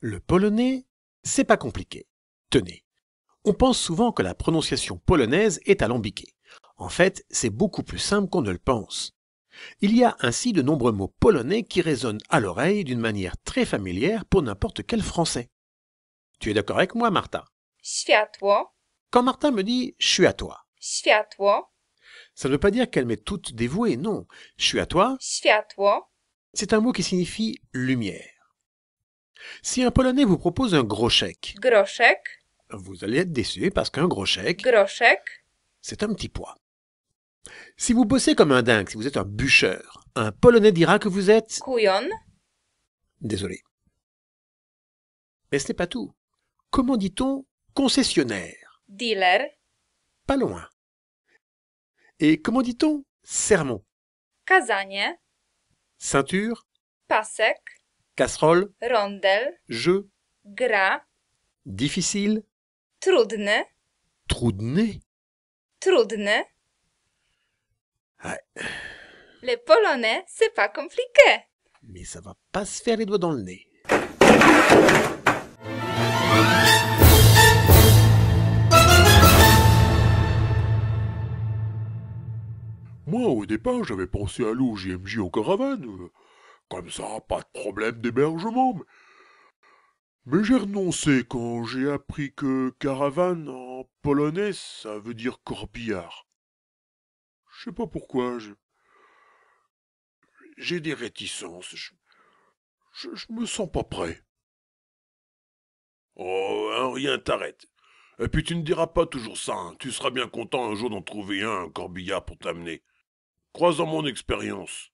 Le polonais, c'est pas compliqué. Tenez. On pense souvent que la prononciation polonaise est alambiquée. En fait, c'est beaucoup plus simple qu'on ne le pense. Il y a ainsi de nombreux mots polonais qui résonnent à l'oreille d'une manière très familière pour n'importe quel français. Tu es d'accord avec moi, Martha Światło. Quand Martha me dit je suis à toi. Ça ne veut pas dire qu'elle m'est toute dévouée, non. Je suis à toi. Światło. C'est un mot qui signifie lumière. Si un Polonais vous propose un gros chèque, vous allez être déçu parce qu'un gros chèque, c'est un petit poids. Si vous bossez comme un dingue, si vous êtes un bûcheur, un Polonais dira que vous êtes désolé. Mais ce n'est pas tout. Comment dit-on concessionnaire dealer, Pas loin. Et comment dit-on sermon Casagne. Ceinture, sec casserole, rondel, jeu, Gras difficile, Trudne Trudne. Trudne Les polonais, c'est pas compliqué. Mais ça va pas se faire les doigts dans le nez. Moi, au départ, j'avais pensé à l'eau JMJ en caravane. Comme ça, pas de problème d'hébergement. Mais j'ai renoncé quand j'ai appris que caravane en polonais, ça veut dire corbillard. Je sais pas pourquoi. J'ai des réticences. Je... Je... me sens pas prêt. Oh, hein, rien t'arrête. Et puis tu ne diras pas toujours ça. Hein. Tu seras bien content un jour d'en trouver un, un corbillard, pour t'amener. Crois en mon expérience.